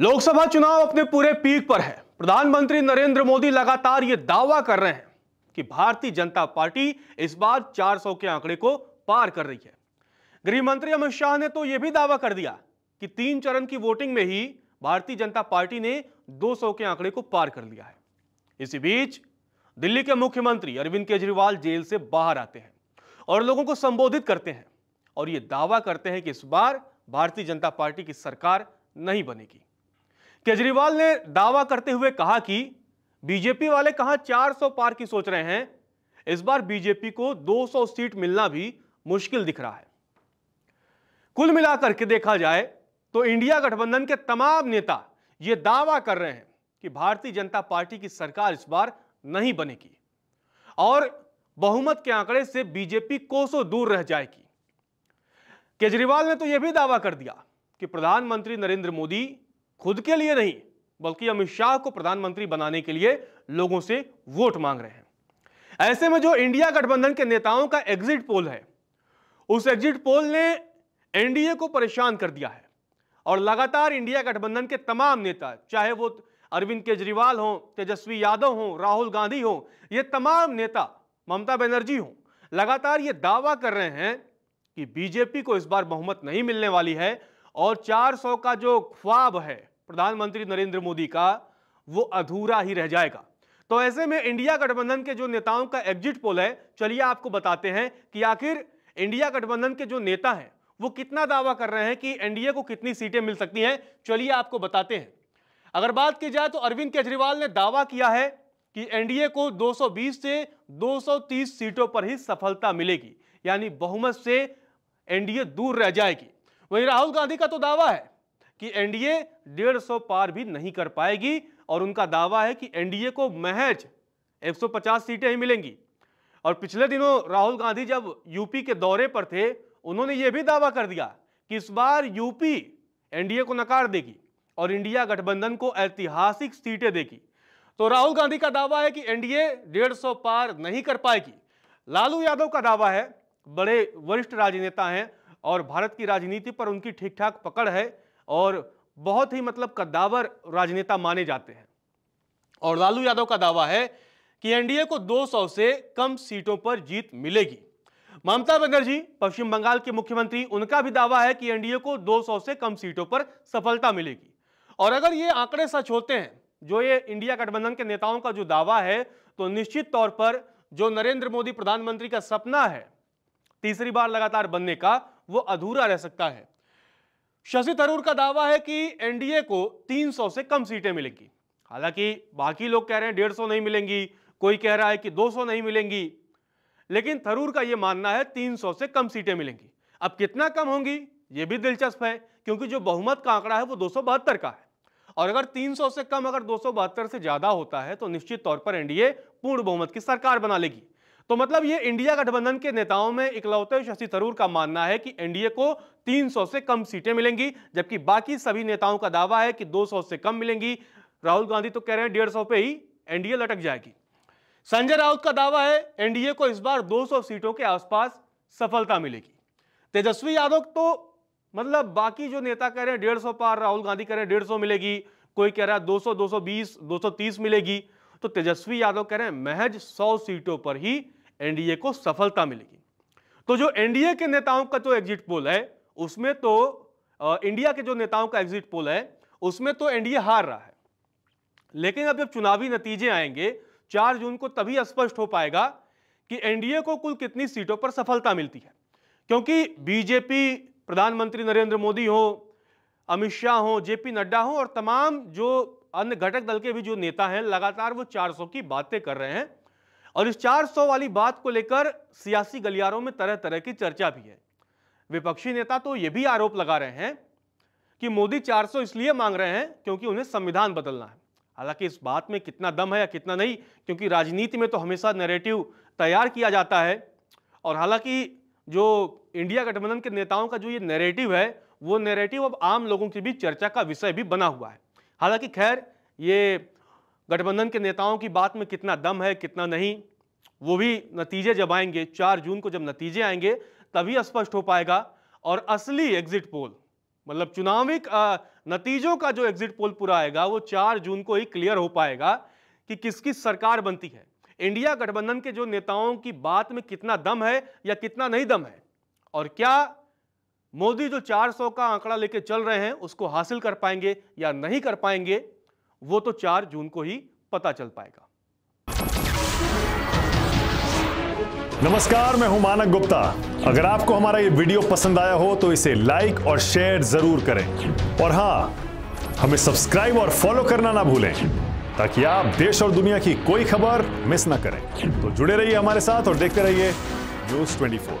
लोकसभा चुनाव अपने पूरे पीक पर है प्रधानमंत्री नरेंद्र मोदी लगातार ये दावा कर रहे हैं कि भारतीय जनता पार्टी इस बार 400 के आंकड़े को पार कर रही है गृह मंत्री अमित शाह ने तो यह भी दावा कर दिया कि तीन चरण की वोटिंग में ही भारतीय जनता पार्टी ने 200 के आंकड़े को पार कर लिया है इसी बीच दिल्ली के मुख्यमंत्री अरविंद केजरीवाल जेल से बाहर आते हैं और लोगों को संबोधित करते हैं और ये दावा करते हैं कि इस बार भारतीय जनता पार्टी की सरकार नहीं बनेगी केजरीवाल ने दावा करते हुए कहा कि बीजेपी वाले कहां 400 पार की सोच रहे हैं इस बार बीजेपी को 200 सीट मिलना भी मुश्किल दिख रहा है कुल मिलाकर के देखा जाए तो इंडिया गठबंधन के तमाम नेता ये दावा कर रहे हैं कि भारतीय जनता पार्टी की सरकार इस बार नहीं बनेगी और बहुमत के आंकड़े से बीजेपी कोसों दूर रह जाएगी केजरीवाल ने तो यह भी दावा कर दिया कि प्रधानमंत्री नरेंद्र मोदी खुद के लिए नहीं बल्कि अमित शाह को प्रधानमंत्री बनाने के लिए लोगों से वोट मांग रहे हैं ऐसे में जो इंडिया गठबंधन के नेताओं का एग्जिट पोल है उस एग्जिट पोल ने एनडीए को परेशान कर दिया है और लगातार इंडिया गठबंधन के तमाम नेता चाहे वो अरविंद केजरीवाल हों तेजस्वी यादव हों राहुल गांधी हों ये तमाम नेता ममता बनर्जी हों लगातार ये दावा कर रहे हैं कि बीजेपी को इस बार बहुमत नहीं मिलने वाली है और 400 का जो ख्वाब है प्रधानमंत्री नरेंद्र मोदी का वो अधूरा ही रह जाएगा तो ऐसे में इंडिया गठबंधन के जो नेताओं का एग्जिट पोल है चलिए आपको बताते हैं कि आखिर इंडिया गठबंधन के जो नेता हैं वो कितना दावा कर रहे हैं कि एनडीए को कितनी सीटें मिल सकती हैं चलिए आपको बताते हैं अगर बात की जाए तो अरविंद केजरीवाल ने दावा किया है कि एनडीए को 220 से 230 सीटों पर ही सफलता मिलेगी यानी बहुमत से एनडीए दूर रह जाएगी वहीं राहुल गांधी का तो दावा है कि एनडीए डेढ़ सौ पार भी नहीं कर पाएगी और उनका दावा है कि एनडीए को महज 150 सीटें ही मिलेंगी और पिछले दिनों राहुल गांधी जब यूपी के दौरे पर थे उन्होंने ये भी दावा कर दिया कि इस बार यूपी एनडीए को नकार देगी और इंडिया गठबंधन को ऐतिहासिक सीटें देगी तो राहुल गांधी का दावा है कि एनडीए डेढ़ सौ पार नहीं कर पाएगी लालू यादव का दावा है बड़े वरिष्ठ राजनेता हैं और भारत की राजनीति पर उनकी ठीक ठाक पकड़ है और बहुत ही मतलब कद्दावर राजनेता माने जाते हैं और लालू यादव का दावा है कि एनडीए को 200 से कम सीटों पर जीत मिलेगी ममता बनर्जी पश्चिम बंगाल के मुख्यमंत्री उनका भी दावा है कि एनडीए को 200 से कम सीटों पर सफलता मिलेगी और अगर ये आंकड़े सच होते हैं जो ये इंडिया गठबंधन के नेताओं का जो दावा है तो निश्चित तौर पर जो नरेंद्र मोदी प्रधानमंत्री का सपना है तीसरी बार लगातार बनने का वो अधूरा रह सकता है शशि थरूर का दावा है कि एनडीए को 300 से कम सीटें मिलेंगी हालांकि बाकी लोग कह रहे हैं 150 नहीं मिलेंगी कोई कह रहा है कि 200 नहीं मिलेंगी लेकिन थरूर का यह मानना है 300 से कम सीटें मिलेंगी अब कितना कम होंगी ये भी दिलचस्प है क्योंकि जो बहुमत का आंकड़ा है वो दो का है और अगर 300 से कम अगर दो से ज़्यादा होता है तो निश्चित तौर पर एनडीए पूर्ण बहुमत की सरकार बना लेगी तो मतलब ये इंडिया गठबंधन के नेताओं में इकलौते शशि थरूर का मानना है कि एनडीए को 300 से कम सीटें मिलेंगी जबकि बाकी सभी नेताओं का दावा है कि 200 से कम मिलेंगी राहुल गांधी तो कह रहे हैं डेढ़ सौ पे ही एनडीए लटक जाएगी संजय राउत का दावा है एनडीए को इस बार दो सीटों के आसपास सफलता मिलेगी तेजस्वी यादव तो मतलब बाकी जो नेता कह रहे हैं डेढ़ सौ पार राहुल गांधी कह रहे हैं डेढ़ सौ मिलेगी कोई कह रहा है 200 220 230 मिलेगी तो तेजस्वी यादव कह रहे हैं महज सौ सीटों पर ही एनडीए को सफलता मिलेगी तो जो एनडीए के नेताओं का जो एग्जिट पोल है उसमें तो इंडिया के जो नेताओं का एग्जिट पोल है उसमें तो एनडीए हार रहा है लेकिन अब जब चुनावी नतीजे आएंगे चार जून को तभी स्पष्ट हो पाएगा कि एनडीए को कुल कितनी सीटों पर सफलता मिलती है क्योंकि बीजेपी प्रधानमंत्री नरेंद्र मोदी हो अमित शाह हो जेपी नड्डा हो और तमाम जो अन्य घटक दल के भी जो नेता हैं लगातार वो 400 की बातें कर रहे हैं और इस 400 वाली बात को लेकर सियासी गलियारों में तरह तरह की चर्चा भी है विपक्षी नेता तो ये भी आरोप लगा रहे हैं कि मोदी 400 इसलिए मांग रहे हैं क्योंकि उन्हें संविधान बदलना है हालांकि इस बात में कितना दम है या कितना नहीं क्योंकि राजनीति में तो हमेशा नेरेटिव तैयार किया जाता है और हालांकि जो इंडिया गठबंधन के नेताओं का जो ये नेरेटिव है वो नेरेटिव अब आम लोगों के बीच चर्चा का विषय भी बना हुआ है हालांकि खैर ये गठबंधन के नेताओं की बात में कितना दम है कितना नहीं वो भी नतीजे जब आएंगे चार जून को जब नतीजे आएंगे तभी स्पष्ट हो पाएगा और असली एग्जिट पोल मतलब चुनावी नतीजों का जो एग्जिट पोल पूरा आएगा वो चार जून को ही क्लियर हो पाएगा कि किसकी सरकार बनती है इंडिया गठबंधन के जो नेताओं की बात में कितना दम है या कितना नहीं दम है और क्या मोदी जो 400 का आंकड़ा लेके चल रहे हैं उसको हासिल कर पाएंगे या नहीं कर पाएंगे वो तो 4 जून को ही पता चल पाएगा नमस्कार मैं हूं मानक गुप्ता अगर आपको हमारा ये वीडियो पसंद आया हो तो इसे लाइक और शेयर जरूर करें और हां हमें सब्सक्राइब और फॉलो करना ना भूलें ताकि आप देश और दुनिया की कोई खबर मिस ना करें तो जुड़े रहिए हमारे साथ और देखते रहिए न्यूज फोर